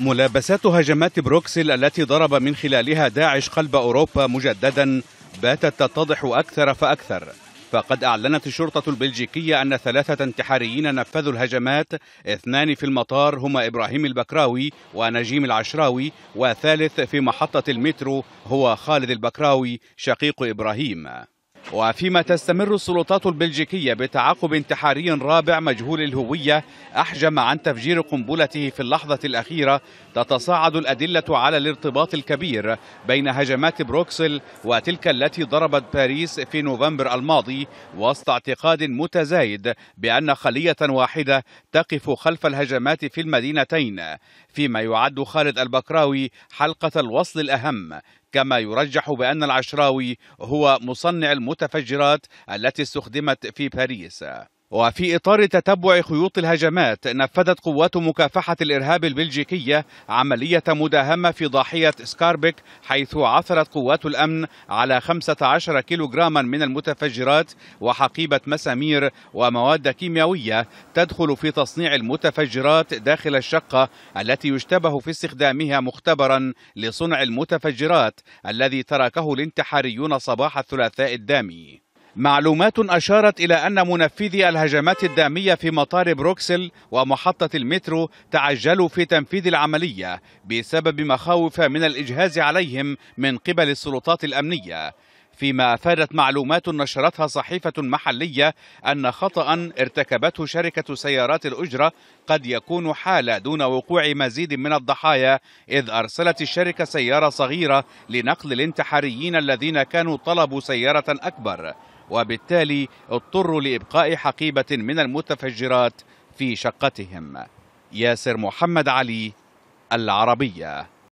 ملابسات هجمات بروكسل التي ضرب من خلالها داعش قلب اوروبا مجددا باتت تتضح اكثر فاكثر فقد اعلنت الشرطه البلجيكيه ان ثلاثه انتحاريين نفذوا الهجمات اثنان في المطار هما ابراهيم البكراوي ونجيم العشراوي وثالث في محطه المترو هو خالد البكراوي شقيق ابراهيم وفيما تستمر السلطات البلجيكية بتعاقب انتحاري رابع مجهول الهوية أحجم عن تفجير قنبلته في اللحظة الأخيرة تتصاعد الأدلة على الارتباط الكبير بين هجمات بروكسل وتلك التي ضربت باريس في نوفمبر الماضي وسط اعتقاد متزايد بأن خلية واحدة تقف خلف الهجمات في المدينتين فيما يعد خالد البكراوي حلقة الوصل الأهم كما يرجح بأن العشراوي هو مصنع المتفجرات التي استخدمت في باريس وفي إطار تتبع خيوط الهجمات نفذت قوات مكافحة الإرهاب البلجيكية عملية مداهمة في ضاحية سكاربك حيث عثرت قوات الأمن على 15 كيلوغراما من المتفجرات وحقيبة مسامير ومواد كيميائية تدخل في تصنيع المتفجرات داخل الشقة التي يشتبه في استخدامها مختبرا لصنع المتفجرات الذي تركه الانتحاريون صباح الثلاثاء الدامي معلومات أشارت إلى أن منفذي الهجمات الدامية في مطار بروكسل ومحطة المترو تعجلوا في تنفيذ العملية بسبب مخاوف من الإجهاز عليهم من قبل السلطات الأمنية فيما أفادت معلومات نشرتها صحيفة محلية أن خطأ ارتكبته شركة سيارات الأجرة قد يكون حالة دون وقوع مزيد من الضحايا إذ أرسلت الشركة سيارة صغيرة لنقل الانتحاريين الذين كانوا طلبوا سيارة أكبر وبالتالي اضطروا لإبقاء حقيبة من المتفجرات في شقتهم ياسر محمد علي العربيه